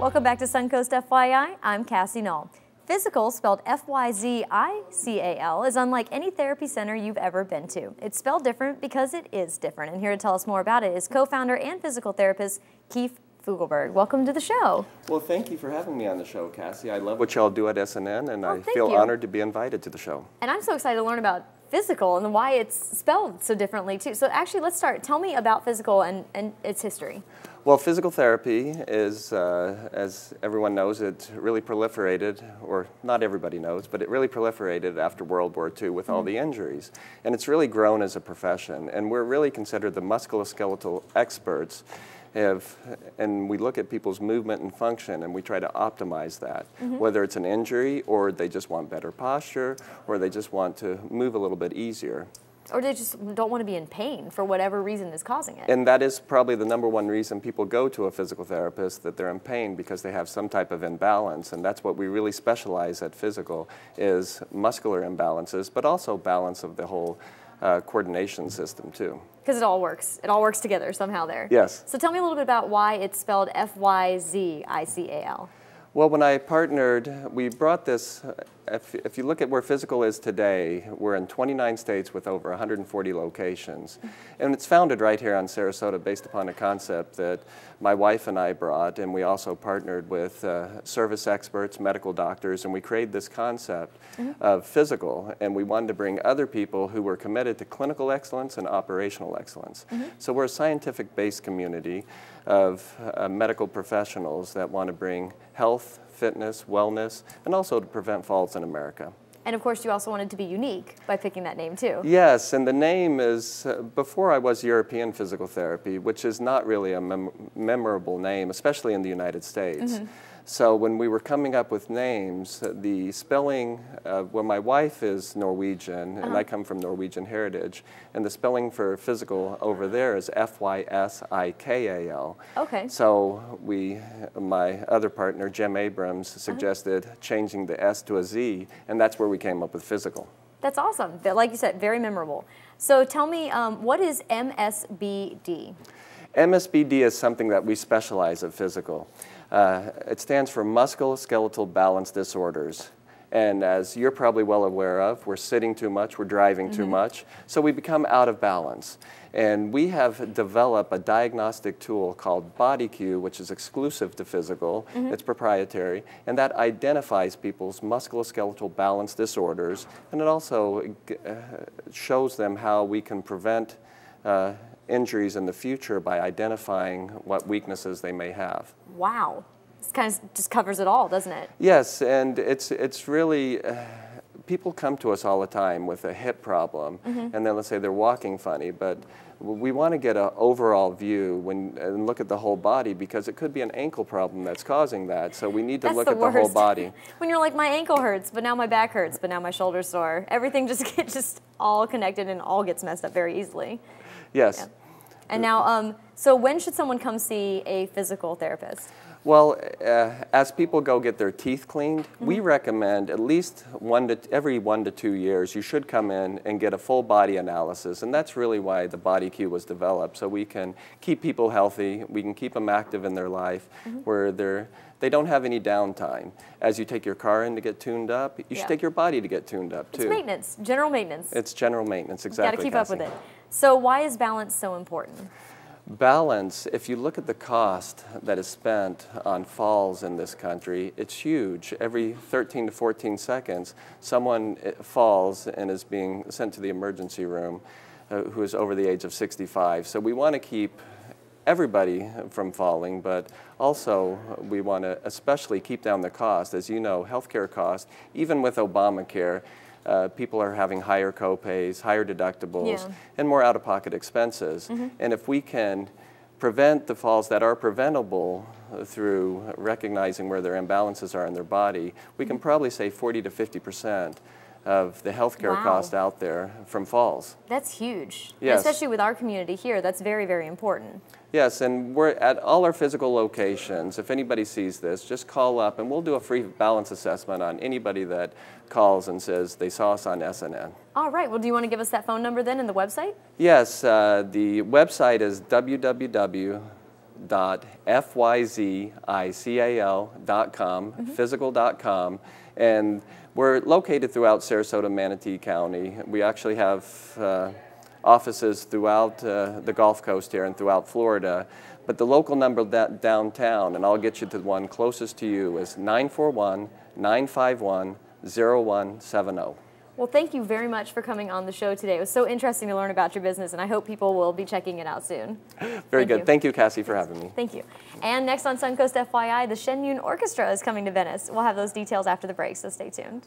Welcome back to Suncoast FYI. I'm Cassie Null. Physical, spelled F Y Z I C A L, is unlike any therapy center you've ever been to. It's spelled different because it is different. And here to tell us more about it is co founder and physical therapist Keith Fugelberg. Welcome to the show. Well, thank you for having me on the show, Cassie. I love what y'all do at SNN, and well, oh, I feel you. honored to be invited to the show. And I'm so excited to learn about physical and why it's spelled so differently too. So actually, let's start. Tell me about physical and, and its history. Well, physical therapy is, uh, as everyone knows, it really proliferated, or not everybody knows, but it really proliferated after World War II with mm. all mm-hmm. the injuries. And it's really grown as a profession. And we're really considered the musculoskeletal experts have, and we look at people's movement and function and we try to optimize that, mm -hmm. whether it's an injury or they just want better posture or they just want to move a little bit easier. Or they just don't want to be in pain for whatever reason is causing it. And that is probably the number one reason people go to a physical therapist that they're in pain because they have some type of imbalance. And that's what we really specialize at physical is muscular imbalances, but also balance of the whole uh, coordination system too. Because it all works. It all works together somehow there. Yes. So tell me a little bit about why it's spelled F Y Z I C A L. Well, when I partnered, we brought this, uh, if, if, you look at where physical is today, we're in 29 states with over 140 locations. And it's founded right here on Sarasota based upon a concept that my wife and I brought, and we also partnered with uh, service experts, medical doctors, and we created this concept mm -hmm. of physical, and we wanted to bring other people who were committed to clinical excellence and operational excellence. Mm -hmm. So we're a scientific-based community of uh, medical professionals that want to bring health, fitness, wellness, and also to prevent falls in America. And of course, you also wanted to be unique by picking that name too. Yes, and the name is uh, before I was European Physical Therapy, which is not really a mem memorable name, especially in the United States. Mm -hmm. So when we were coming up with names, the spelling, uh, well, my wife is Norwegian, uh -huh. and I uh-huh. come from Norwegian heritage, and the spelling for physical over there is F-Y-S-I-K-A-L. Okay. So we, my other partner, Jim Abrams, uh-huh. suggested uh -huh. changing the S to a Z, and that's where we came up with physical. That's awesome. Like you said, very memorable. So tell me, um, what is MSBD? MSBD is something that we specialize in physical. Uh, it stands for musculoskeletal balance disorders. And as you're probably well aware of, we're sitting too much, we're driving mm -hmm. too mm-hmm. much, so we become out of balance. And we have developed a diagnostic tool called BodyQ, which is exclusive to physical, mm -hmm. it's proprietary, and that identifies people's musculoskeletal balance disorders, and it also uh, shows them how we can prevent uh, injuries in the future by identifying what weaknesses they may have. Wow. This kind of just covers it all, doesn't it? Yes, and it's, it's really. Uh, people come to us all the time with a hip problem, mm -hmm. and then let's say they're walking funny, but we want to get an overall view when, and look at the whole body because it could be an ankle problem that's causing that. So we need to that's look the at worst. the whole body. when you're like, my ankle hurts, but now my back hurts, but now my shoulder's sore. Everything just gets just all connected and all gets messed up very easily. Yes. Yeah. And now, um, so when should someone come see a physical therapist? Well, uh, as people go get their teeth cleaned, mm -hmm. we recommend at least one to every one to two years you should come in and get a full body analysis, and that's really why the Body Q was developed. So we can keep people healthy, we can keep them active in their life, mm -hmm. where they're they don't have any downtime. As you take your car in to get tuned up, you yeah. should take your body to get tuned up too. It's maintenance, general maintenance. It's general maintenance, exactly. Got to keep Cassie. up with it. So why is balance so important? Balance, if you look at the cost that is spent on falls in this country, it's huge. Every 13 to 14 seconds, someone eh, falls and is being sent to the emergency room uh, who is over the age of 65. So we want to keep everybody from falling, but also we want to especially keep down the cost. As you know, healthcare costs, even with Obamacare, uh, people are having higher copays, higher deductibles, yeah. and more out-of-pocket expenses. Mm -hmm. And if we can prevent the falls that are preventable through recognizing where their imbalances are in their body, we can mm-hmm. probably save 40 to 50 percent of the healthcare wow. cost out there from falls. That's huge, yes. especially with our community here. That's very, very important. Yes, and we're at all our physical locations. If anybody sees this, just call up and we'll do a free balance assessment on anybody that calls and says they saw us on SNN. All right, well, do you want to give us that phone number then and the website? Yes, uh, the website is www.fyzical.com, mm -hmm. physical.com and we're located throughout Sarasota, Manatee County. We actually have uh, offices throughout uh, the Gulf Coast here and throughout Florida. But the local number that downtown, and I'll get you to the one closest to you, is 941 951 0170. Well, thank you very much for coming on the show today. It was so interesting to learn about your business, and I hope people will be checking it out soon. Very thank good. You. Thank you, Cassie, for having me. Thank you. And next on Suncoast FYI, the Shen Yun Orchestra is coming to Venice. We'll have those details after the break, so stay tuned.